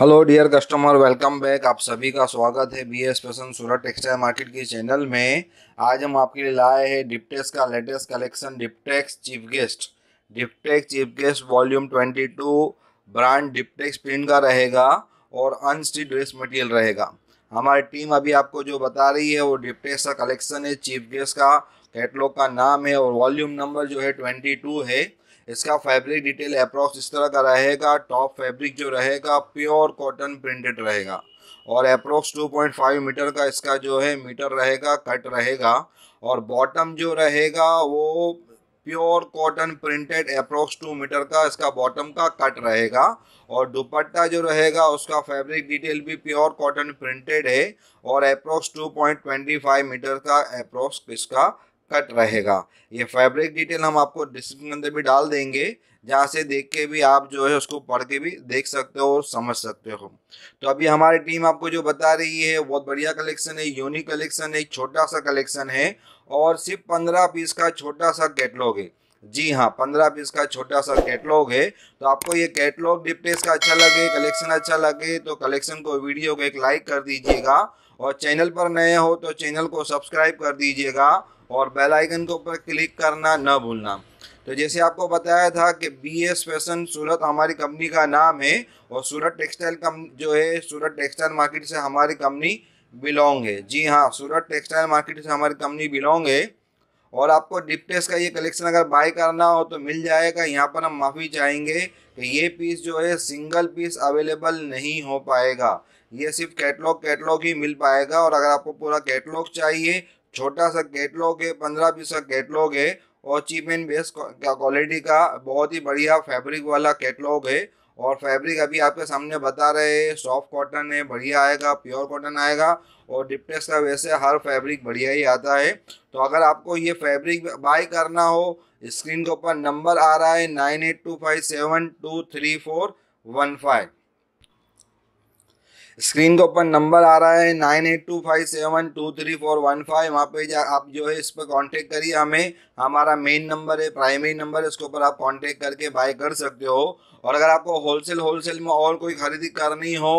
hello dear customer welcome back आप सभी का स्वागत है बी एस पसंद सूरत टेक्सटाइल मार्केट के चैनल में आज हम आपके लिए लाए हैं डिपटेक्स का latest collection Deeptex chief guest Deeptex chief guest volume 22 brand Deeptex print का रहेगा और अनस्टिच ड्रेस मटेरियल रहेगा हमारी टीम अभी आपको जो बता रही है वो डिपटेक्स का कलेक्शन है चीफ गेस्ट का कैटलॉग का नाम है और वॉल्यूम नंबर जो है ट्वेंटी है इसका फैब्रिक डिटेल अप्रॉक्स इस तरह का रहेगा टॉप फैब्रिक जो रहेगा प्योर कॉटन प्रिंटेड रहेगा और अप्रोक्स 2.5 मीटर का इसका जो है मीटर रहेगा कट रहेगा और बॉटम जो रहेगा वो pure cotton printed approx two metre का इसका बॉटम का कट रहेगा और दुपट्टा जो रहेगा उसका फैब्रिक डिटेल भी प्योर कॉटन प्रिंटेड है और अप्रोक्स 2.25 मीटर का अप्रोक्स इसका कट रहेगा ये फैब्रिक डिटेल हम आपको डिस्क्रिप्शन अंदर भी डाल देंगे जहाँ से देख के भी आप जो है उसको पढ़ के भी देख सकते हो और समझ सकते हो तो अभी हमारी टीम आपको जो बता रही है बहुत बढ़िया कलेक्शन है यूनिक कलेक्शन है छोटा सा कलेक्शन है और सिर्फ पंद्रह पीस का छोटा सा कैटलॉग है जी हाँ पंद्रह पीस का छोटा सा कैटलॉग है तो आपको ये कैटलॉग डिप्टेस का अच्छा लगे कलेक्शन अच्छा लगे तो कलेक्शन को वीडियो को एक लाइक कर दीजिएगा और चैनल पर नए हो तो चैनल को सब्सक्राइब कर दीजिएगा और बेल आइकन के ऊपर क्लिक करना न भूलना तो जैसे आपको बताया था कि बी एस फैशन सूरत हमारी कंपनी का नाम है और सूरत टेक्सटाइल कम जो है सूरत टेक्सटाइल मार्केट से हमारी कंपनी बिलोंग है जी हाँ सूरत टेक्सटाइल मार्केट से हमारी कंपनी बिलोंग है और आपको डिप्टेस का ये कलेक्शन अगर बाय करना हो तो मिल जाएगा यहाँ पर हम माफ़ी चाहेंगे कि ये पीस जो है सिंगल पीस अवेलेबल नहीं हो पाएगा ये सिर्फ कैटलॉग कैटलॉग ही मिल पाएगा और अगर आपको पूरा कैटलॉग चाहिए छोटा सा कैटलॉग है पंद्रह बीस का कैटलॉग है और चीप एंड बेस्ट क्वालिटी का बहुत ही बढ़िया फैब्रिक वाला कैटलॉग है और फैब्रिक अभी आपके सामने बता रहे हैं सॉफ्ट कॉटन है बढ़िया आएगा प्योर कॉटन आएगा और डिपटेक्स का वैसे हर फैब्रिक बढ़िया ही आता है तो अगर आपको ये फैब्रिक बाय करना हो स्क्रीन के ऊपर नंबर आ रहा है nine eight two five seven two three four one five screen के ऊपर नंबर आ रहा है nine eight two five seven two three four one five वहाँ पे जा आप जो है इस पर कांटेक्ट करिए हमें हमारा मेन नंबर है प्राइमरी नंबर है इसके ऊपर आप कांटेक्ट करके बाय कर सकते हो और अगर आपको होलसेल होलसेल में और कोई ख़रीदी करनी हो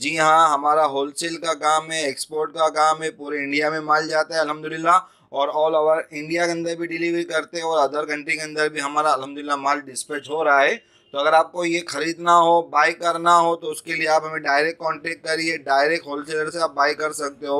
जी हाँ हमारा होलसेल का काम है एक्सपोर्ट का काम है पूरे इंडिया में माल जाता है अलहमदिल्ला और ऑल ओवर इंडिया के अंदर भी डिलीवरी करते हैं और अदर कंट्री के अंदर भी हमारा अलहमदिल्ला माल डिस्पैच हो रहा है तो अगर आपको ये ख़रीदना हो बाय करना हो तो उसके लिए आप हमें डायरेक्ट कांटेक्ट करिए डायरेक्ट होलसेलर से आप बाय कर सकते हो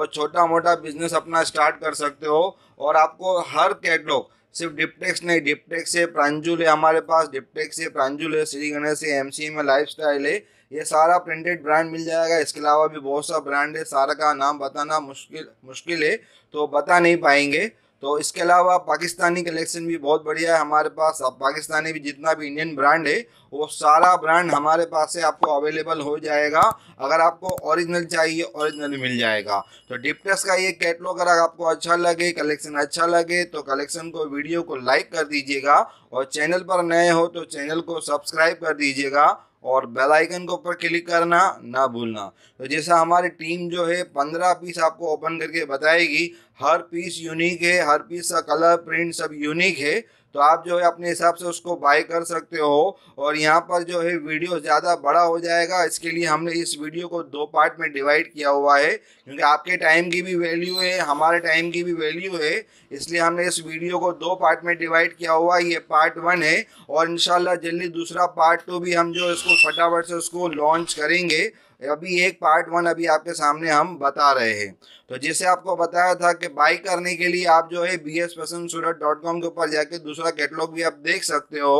और छोटा मोटा बिजनेस अपना स्टार्ट कर सकते हो और आपको हर कैटलॉग सिर्फ डिप्टेक्स नहीं डिप्टेक्स है प्रांजुल है हमारे पास डिप्टेक्स है प्रांजुल है श्री गणेश है एम सी एम है लाइफ स्टाइल है ये सारा प्रिंटेड ब्रांड मिल जाएगा इसके अलावा भी बहुत सा ब्रांड है सारा का नाम बताना मुश्किल मुश्किल है तो बता नहीं पाएंगे तो इसके अलावा पाकिस्तानी कलेक्शन भी बहुत बढ़िया है हमारे पास अब पाकिस्तानी भी जितना भी इंडियन ब्रांड है वो सारा ब्रांड हमारे पास से आपको अवेलेबल हो जाएगा अगर आपको ओरिजिनल चाहिए ओरिजिनल मिल जाएगा तो डिप्टस का ये कैटलॉग अगर आपको अच्छा लगे कलेक्शन अच्छा लगे तो कलेक्शन को वीडियो को लाइक कर दीजिएगा और चैनल पर नए हो तो चैनल को सब्सक्राइब कर दीजिएगा और बेल आइकन के ऊपर क्लिक करना ना भूलना तो जैसा हमारी टीम जो है पंद्रह पीस आपको ओपन करके बताएगी हर पीस यूनिक है हर पीस का कलर प्रिंट सब यूनिक है तो आप जो है अपने हिसाब से उसको बाय कर सकते हो और यहाँ पर जो है वीडियो ज़्यादा बड़ा हो जाएगा इसके लिए हमने इस वीडियो को दो पार्ट में डिवाइड किया हुआ है क्योंकि आपके टाइम की भी वैल्यू है हमारे टाइम की भी वैल्यू है इसलिए हमने इस वीडियो को दो पार्ट में डिवाइड किया हुआ ये पार्ट वन है और इन जल्दी दूसरा पार्ट टू भी हम जो इसको फटाफट से उसको लॉन्च करेंगे अभी एक पार्ट वन अभी आपके सामने हम बता रहे हैं तो जैसे आपको बताया था कि बाई करने के लिए आप जो है बी एस पसंद सूरत डॉट कॉम के ऊपर जाके दूसरा कैटलॉग भी आप देख सकते हो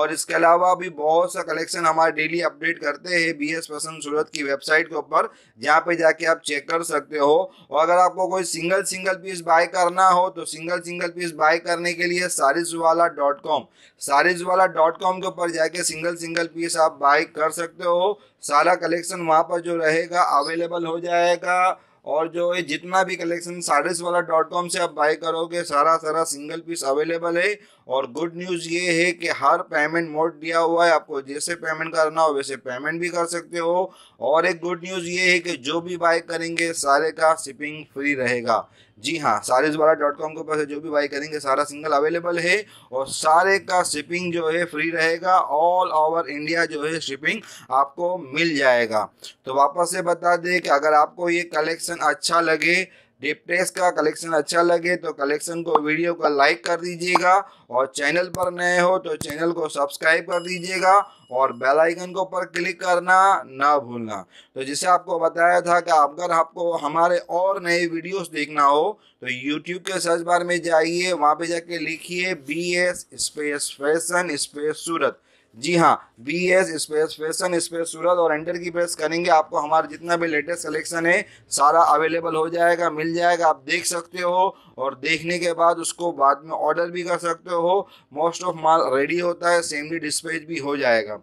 और इसके अलावा भी बहुत सा कलेक्शन हमारे डेली अपडेट करते हैं बी एस पसंद सूरत की वेबसाइट के ऊपर जहाँ पे जाके आप चेक कर सकते हो और अगर आपको कोई सिंगल सिंगल पीस बाय करना हो तो सिंगल सिंगल पीस बाय करने के लिए सारिज वाला डॉट कॉम सारिज वाला डॉट कॉम के ऊपर जाके सिंगल सिंगल पीस आप बाय कर सकते हो सारा कलेक्शन वहाँ वहाँ पर जो रहेगा अवेलेबल हो जाएगा और जो है जितना भी कलेक्शन साड़ीस वाला डॉट कॉम से आप बाय करोगे सारा सारा सिंगल पीस अवेलेबल है और गुड न्यूज़ ये है कि हर पेमेंट मोड दिया हुआ है आपको जैसे पेमेंट करना हो वैसे पेमेंट भी कर सकते हो और एक गुड न्यूज़ ये है कि जो भी बाय करेंगे सारे का शिपिंग फ्री रहेगा जी हाँ सारे डॉट कॉम के पास जो भी बाई करेंगे सारा सिंगल अवेलेबल है और सारे का शिपिंग जो है फ्री रहेगा ऑल ओवर इंडिया जो है शिपिंग आपको मिल जाएगा तो वापस से बता दें कि अगर आपको ये कलेक्शन अच्छा लगे डिप्रेस का कलेक्शन अच्छा लगे तो कलेक्शन को वीडियो का लाइक कर दीजिएगा और चैनल पर नए हो तो चैनल को सब्सक्राइब कर दीजिएगा और बेल आइकन को पर क्लिक करना ना भूलना तो जैसे आपको बताया था कि अगर आपको हमारे और नए वीडियोस देखना हो तो यूट्यूब के सर्च बार में जाइए वहाँ पे जाके लिखिए B S space fashion space Surat जी हाँ B S space fashion space Surat और एंटर की प्रेस करेंगे आपको हमारा जितना भी लेटेस्ट कलेक्शन है सारा अवेलेबल हो जाएगा मिल जाएगा आप देख सकते हो और देखने के बाद उसको बाद में ऑर्डर भी कर सकते हो मोस्ट ऑफ माल रेडी होता है सेम डी डिस्पेज भी हो जाएगा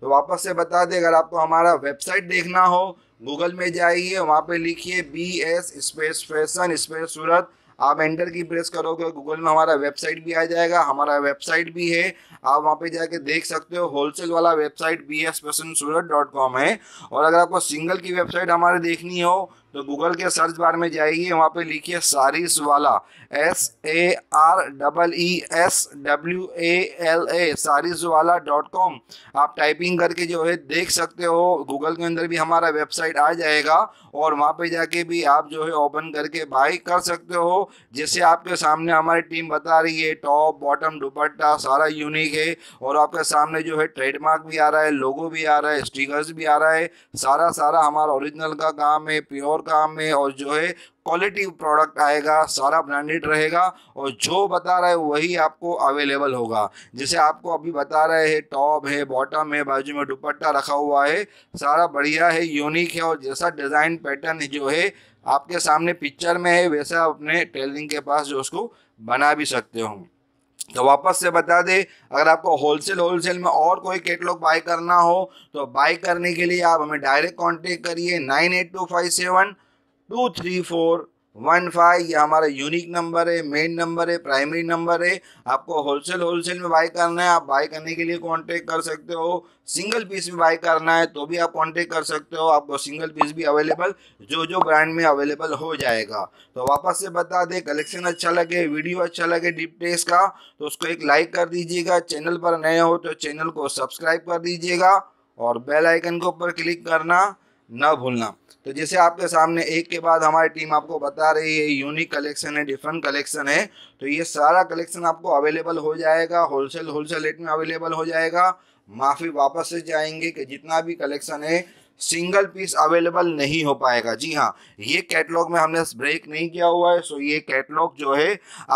तो वापस से बता दें अगर आपको हमारा वेबसाइट देखना हो गूगल में जाइए वहाँ पर लिखिए B S space fashion space Surat आप एंटर की प्रेस करोगे गूगल में हमारा वेबसाइट भी आ जाएगा हमारा वेबसाइट भी है आप वहाँ पे जाके देख सकते हो होलसेल वाला website B S Surat dot com है और अगर आपको सिंगल की वेबसाइट हमारे देखनी हो तो गूगल के सर्च बार में जाइए वहाँ पे लिखिए सारिस वाला S A R double E S W A L A sarees वाला डॉट कॉम आप टाइपिंग करके जो है देख सकते हो गूगल के अंदर भी हमारा वेबसाइट आ जाएगा और वहाँ पे जाके भी आप जो है ओपन करके बाई कर सकते हो जैसे आपके सामने हमारी टीम बता रही है टॉप बॉटम दुपट्टा सारा यूनिक है और आपके सामने जो है ट्रेडमार्क भी आ रहा है लोगो भी आ रहा है स्टिकर्स भी आ रहा है सारा सारा हमारा ओरिजिनल का काम है प्योर काम है और जो है क्वालिटी प्रोडक्ट आएगा सारा ब्रांडेड रहेगा और जो बता रहा है वही आपको अवेलेबल होगा जैसे आपको अभी बता रहे हैं टॉप है बॉटम है बाजू में दुपट्टा रखा हुआ है सारा बढ़िया है यूनिक है और जैसा डिज़ाइन पैटर्न जो है आपके सामने पिक्चर में है वैसा अपने टेलरिंग के पास जो उसको बना भी सकते हो तो वापस से बता दें अगर आपको होलसेल होलसेल में और कोई कैटलॉग बाय करना हो तो बाय करने के लिए आप हमें डायरेक्ट कांटेक्ट करिए nine eight two five seven two three four one five ये हमारा यूनिक नंबर है मेन नंबर है प्राइमरी नंबर है आपको होलसेल होलसेल में बाई करना है आप बाई करने के लिए कांटेक्ट कर सकते हो सिंगल पीस में बाई करना है तो भी आप कांटेक्ट कर सकते हो आपको सिंगल पीस भी अवेलेबल जो जो ब्रांड में अवेलेबल हो जाएगा तो वापस से बता दें कलेक्शन अच्छा लगे वीडियो अच्छा लगे डिप टेस्ट का तो उसको एक लाइक कर दीजिएगा चैनल पर नए हो तो चैनल को सब्सक्राइब कर दीजिएगा और बेल आइकन के ऊपर क्लिक करना ना भूलना तो जैसे आपके सामने एक के बाद हमारी टीम आपको बता रही है यूनिक कलेक्शन है डिफरेंट कलेक्शन है तो ये सारा कलेक्शन आपको अवेलेबल हो जाएगा होलसेल होलसेल रेट में अवेलेबल हो जाएगा माफ़ी वापस से जाएंगे कि जितना भी कलेक्शन है सिंगल पीस अवेलेबल नहीं हो पाएगा जी हाँ ये कैटलॉग में हमने ब्रेक नहीं किया हुआ है सो ये कैटलॉग जो है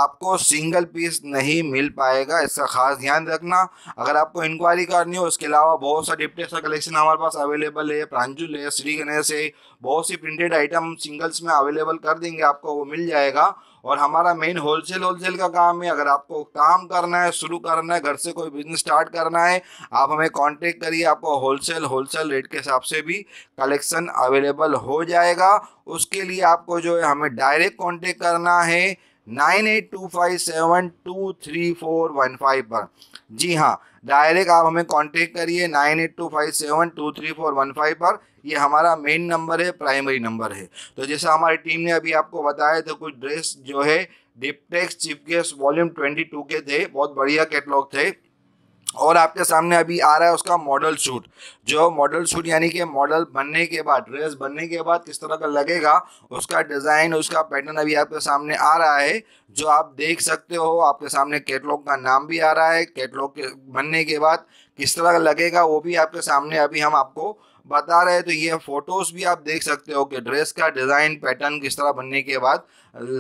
आपको सिंगल पीस नहीं मिल पाएगा इसका खास ध्यान रखना अगर आपको इंक्वायरी करनी हो उसके अलावा बहुत सा डिप्टेक्स का कलेक्शन हमारे पास अवेलेबल है प्रांजुल है श्री गणेश है बहुत सी प्रिंटेड आइटम सिंगल्स में अवेलेबल कर देंगे आपको वो मिल जाएगा और हमारा मेन होलसेल होलसेल का काम है अगर आपको काम करना है शुरू करना है घर से कोई बिजनेस स्टार्ट करना है आप हमें कांटेक्ट करिए आपको होलसेल होलसेल रेट के हिसाब से भी कलेक्शन अवेलेबल हो जाएगा उसके लिए आपको जो है हमें डायरेक्ट कांटेक्ट करना है nine eight two five seven two three four one five पर जी हाँ डायरेक्ट आप हमें कांटेक्ट करिए nine eight two five seven two three four one five पर ये हमारा मेन नंबर है प्राइमरी नंबर है तो जैसा हमारी टीम ने अभी आपको बताया तो कुछ ड्रेस जो है डिपटेक्स चिपकेस वॉल्यूम ट्वेंटी टू के थे बहुत बढ़िया कैटलॉग थे और आपके सामने अभी आ रहा है उसका मॉडल शूट जो मॉडल शूट यानी कि मॉडल बनने के बाद ड्रेस बनने के बाद किस तरह का लगेगा उसका डिज़ाइन उसका पैटर्न अभी आपके सामने आ रहा है जो आप देख सकते हो आपके सामने कैटलॉग का नाम भी आ रहा है कैटलॉग के बनने के बाद किस तरह का लगेगा वो भी आपके सामने अभी हम आपको बता रहे हैं तो ये फोटोज़ भी आप देख सकते हो कि ड्रेस का डिज़ाइन पैटर्न किस तरह बनने के बाद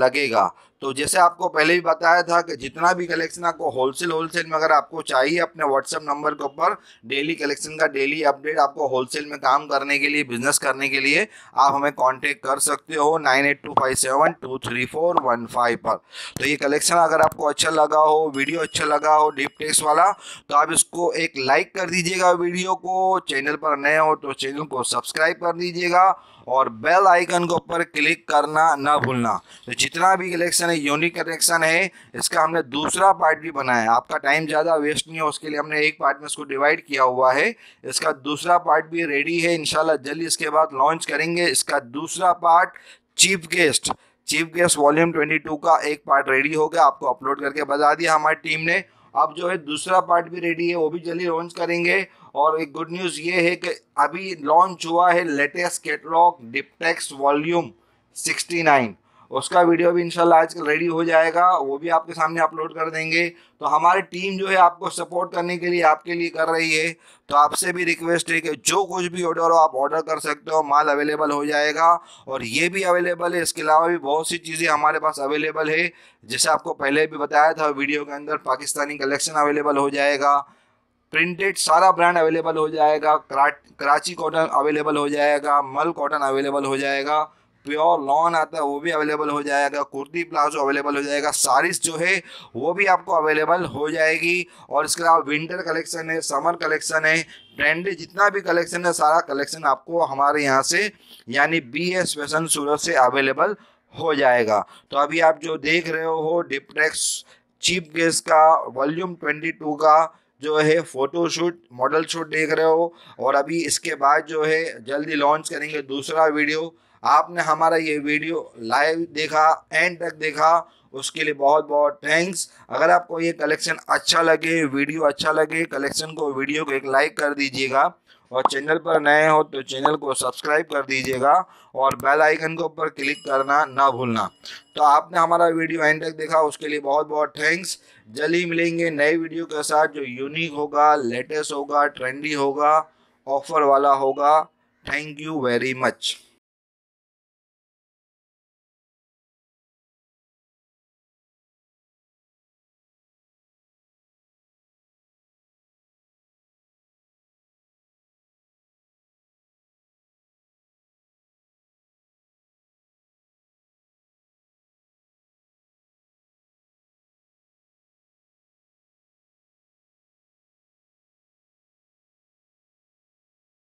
लगेगा तो जैसे आपको पहले भी बताया था कि जितना भी कलेक्शन आपको होलसेल होलसेल में अगर आपको चाहिए अपने व्हाट्सएप नंबर के ऊपर डेली कलेक्शन का डेली अपडेट आपको होलसेल में काम करने के लिए बिजनेस करने के लिए आप हमें कांटेक्ट कर सकते हो nine eight two five seven two three four one five पर तो ये कलेक्शन अगर आपको अच्छा लगा हो वीडियो अच्छा लगा हो डीप टेक्स वाला तो आप इसको एक लाइक कर दीजिएगा वीडियो को चैनल पर नए हो तो चैनल को सब्सक्राइब कर दीजिएगा और बेल आइकन के ऊपर क्लिक करना ना भूलना तो जितना भी कलेक्शन है यूनिक कलेक्शन है इसका हमने दूसरा पार्ट भी बनाया है आपका टाइम ज़्यादा वेस्ट नहीं हो उसके लिए हमने एक पार्ट में इसको डिवाइड किया हुआ है इसका दूसरा पार्ट भी रेडी है इनशाला जल्दी इसके बाद लॉन्च करेंगे इसका दूसरा part chief guest chief guest volume 22 का एक पार्ट रेडी हो गया आपको अपलोड करके बता दिया हमारी टीम ने अब जो है दूसरा पार्ट भी रेडी है वो भी जल्दी लॉन्च करेंगे और एक गुड न्यूज़ ये है कि अभी लॉन्च हुआ है latest catalogue Deeptex volume nine उसका वीडियो भी इंशाल्लाह आजकल रेडी हो जाएगा वो भी आपके सामने अपलोड कर देंगे तो हमारी टीम जो है आपको सपोर्ट करने के लिए आपके लिए कर रही है तो आपसे भी रिक्वेस्ट है कि जो कुछ भी ऑर्डर हो आप ऑर्डर कर सकते हो माल अवेलेबल हो जाएगा और ये भी अवेलेबल है इसके अलावा भी बहुत सी चीज़ें हमारे पास अवेलेबल है जैसे आपको पहले भी बताया था वीडियो के अंदर पाकिस्तानी कलेक्शन अवेलेबल हो जाएगा प्रिंटेड सारा ब्रांड अवेलेबल हो जाएगा कराची कॉटन अवेलेबल हो जाएगा मल कॉटन अवेलेबल हो जाएगा प्योर लॉन आता है वो भी अवेलेबल हो जाएगा कुर्ती प्लाजो अवेलेबल हो जाएगा साड़ीज जो है वो भी आपको अवेलेबल हो जाएगी और इसके अलावा विंटर कलेक्शन है समर कलेक्शन है ट्रेंडी जितना भी कलेक्शन है सारा कलेक्शन आपको हमारे यहाँ से यानी बी एस फैशन सूरत से अवेलेबल हो जाएगा तो अभी आप जो देख रहे हो डिप्रेक्स चीप गेस का वॉल्यूम टू का जो है फोटो शूट मॉडल शूट देख रहे हो और अभी इसके बाद जो है जल्दी लॉन्च करेंगे दूसरा वीडियो आपने हमारा ये वीडियो लाइव देखा एंड तक देखा उसके लिए बहुत बहुत थैंक्स अगर आपको ये कलेक्शन अच्छा लगे वीडियो अच्छा लगे कलेक्शन को वीडियो को एक लाइक कर दीजिएगा और चैनल पर नए हो तो चैनल को सब्सक्राइब कर दीजिएगा और बेल आइकन के ऊपर क्लिक करना ना भूलना तो आपने हमारा वीडियो एंड तक देखा उसके लिए बहुत बहुत थैंक्स जल्द ही मिलेंगे नए वीडियो के साथ जो यूनिक होगा लेटेस्ट होगा ट्रेंडी होगा ऑफर वाला होगा थैंक यू वेरी मच